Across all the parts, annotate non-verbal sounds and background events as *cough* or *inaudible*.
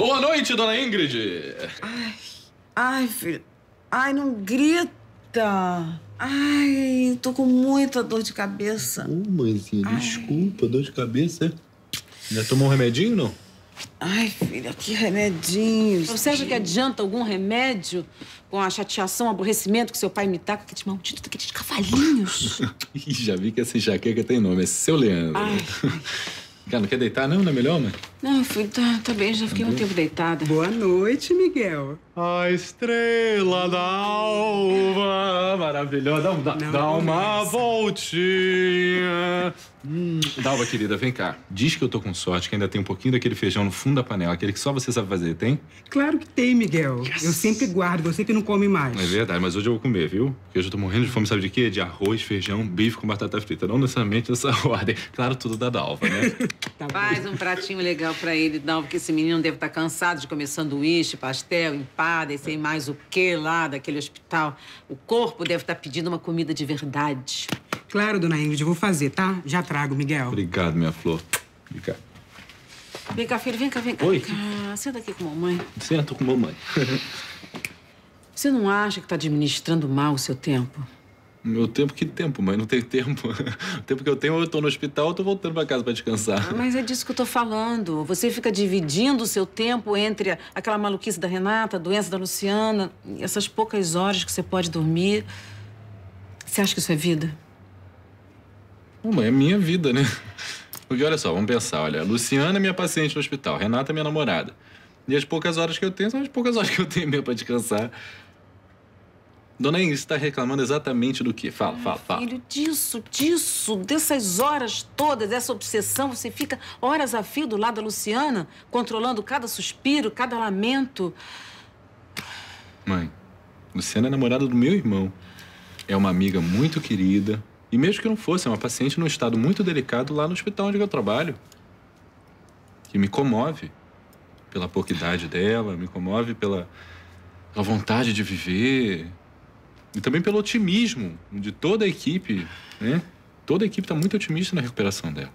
Boa noite, dona Ingrid. Ai, ai, filho. Ai, não grita. Ai, tô com muita dor de cabeça. Ô, oh, mãezinha, ai. desculpa, dor de cabeça. Já é? tomou um remedinho, não? Ai, filha, que remedinho. Você acha que adianta algum remédio com a chateação, o aborrecimento que seu pai me tá com aqueles malditos daqueles cavalinhos? *laughs* Já vi que essa enxaqueca tem nome, é seu Leandro. Ai. *laughs* Cara, não quer deitar não? Não é melhor, mãe? Não, fui, tá, tá bem, já fiquei um tá tempo deitada. Boa noite, Miguel. A estrela da alva, maravilhosa. Dá, dá, é hum, dá uma voltinha. Hum. Dalva, querida, vem cá. Diz que eu tô com sorte, que ainda tem um pouquinho daquele feijão no fundo da panela, aquele que só você sabe fazer, tem? Claro que tem, Miguel. Yes. Eu sempre guardo, você que não come mais. É verdade, mas hoje eu vou comer, viu? Porque hoje eu tô morrendo de fome, sabe de quê? De arroz, feijão, bife com batata frita. Não necessariamente nessa *laughs* ordem. Claro, tudo da Dalva, né? *laughs* tá Faz um pratinho legal pra ele, Dalva, que esse menino deve estar tá cansado de comer sanduíche, pastel, empate pelada e sei mais o que lá daquele hospital. O corpo deve estar pedindo uma comida de verdade. Claro, dona Ingrid, vou fazer, tá? Já trago, Miguel. Obrigado, minha flor. cá. Vem cá, filho, vem cá, vem cá. Oi. Vem cá. Senta aqui com mamãe. Senta com mamãe. Você não acha que está administrando mal o seu tempo? Meu tempo, que tempo, mãe? Não tem tempo. O *laughs* tempo que eu tenho, eu tô no hospital, ou tô voltando pra casa pra descansar. Ah, mas é disso que eu tô falando. Você fica dividindo o seu tempo entre aquela maluquice da Renata, a doença da Luciana, essas poucas horas que você pode dormir. Você acha que isso é vida? mãe, é minha vida, né? *laughs* Porque olha só, vamos pensar, olha, a Luciana é minha paciente no hospital, Renata é minha namorada. E as poucas horas que eu tenho são as poucas horas que eu tenho mesmo pra descansar. Dona você está reclamando exatamente do que? Fala, fala, fala. Filho, disso, disso, dessas horas todas, dessa obsessão, você fica horas a fio do lado da Luciana, controlando cada suspiro, cada lamento. Mãe, Luciana é namorada do meu irmão. É uma amiga muito querida. E mesmo que não fosse, é uma paciente num estado muito delicado lá no hospital onde eu trabalho. Que me comove pela pouca idade dela, me comove pela, pela vontade de viver, e também pelo otimismo de toda a equipe, né? Toda a equipe está muito otimista na recuperação dela.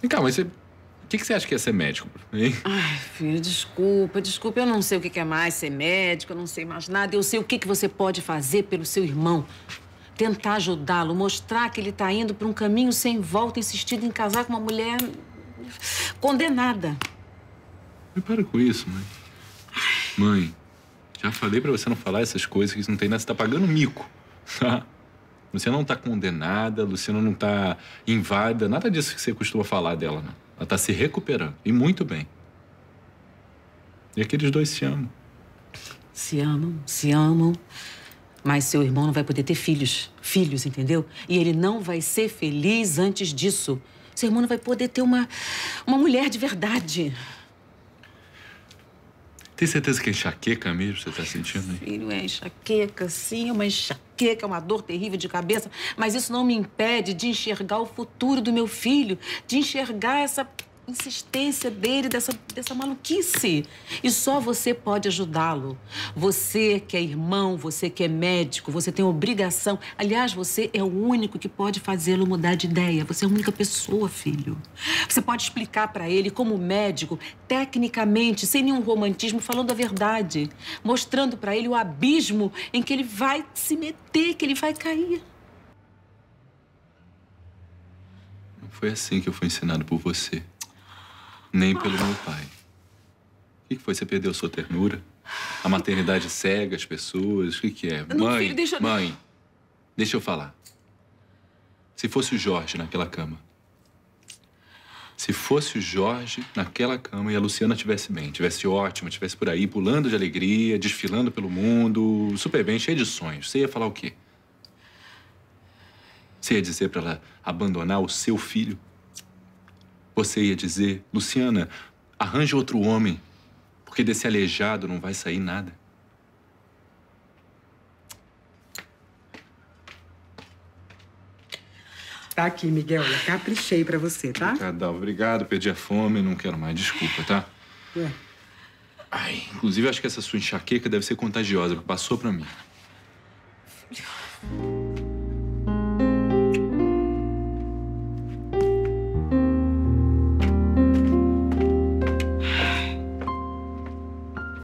Vem cá, mas você o que, que, você acha que é ser médico? Hein? Ai, filho, desculpa, desculpa. Eu não sei o que, que é mais ser médico, eu não sei mais nada. Eu sei o que, que você pode fazer pelo seu irmão. Tentar ajudá-lo, mostrar que ele está indo para um caminho sem volta, insistindo em casar com uma mulher condenada. Me para com isso, mãe. Ai. Mãe, já falei para você não falar essas coisas que isso não tem nada. Você tá pagando mico, tá? *laughs* Você não tá condenada, Luciana não tá invada, nada disso que você costuma falar dela, não. Ela tá se recuperando, e muito bem. E aqueles dois se amam. Se amam, se amam. Mas seu irmão não vai poder ter filhos. Filhos, entendeu? E ele não vai ser feliz antes disso. Seu irmão não vai poder ter uma, uma mulher de verdade. Tem certeza que é enxaqueca mesmo você está sentindo? Hein? Filho, é enxaqueca, sim, uma enxaqueca, é uma dor terrível de cabeça. Mas isso não me impede de enxergar o futuro do meu filho, de enxergar essa insistência dele, dessa, dessa maluquice. E só você pode ajudá-lo. Você que é irmão, você que é médico, você tem obrigação. Aliás, você é o único que pode fazê-lo mudar de ideia. Você é a única pessoa, filho. Você pode explicar para ele, como médico, tecnicamente, sem nenhum romantismo, falando a verdade. Mostrando para ele o abismo em que ele vai se meter, que ele vai cair. Não foi assim que eu fui ensinado por você nem pelo meu pai. O que, que foi? Você perdeu sua ternura? A maternidade cega as pessoas? O que, que é? Não, mãe, filho, deixa mãe, deixa eu falar. Se fosse o Jorge naquela cama, se fosse o Jorge naquela cama e a Luciana tivesse bem, tivesse ótima, tivesse por aí pulando de alegria, desfilando pelo mundo, super bem, cheia de sonhos, você ia falar o quê? Você ia dizer para ela abandonar o seu filho? Você ia dizer, Luciana, arranje outro homem, porque desse aleijado não vai sair nada. Tá aqui, Miguel. Eu caprichei pra você, tá? Cadal, obrigado. Perdi a fome, não quero mais. Desculpa, tá? Ué. Ai, inclusive, acho que essa sua enxaqueca deve ser contagiosa, porque passou pra mim.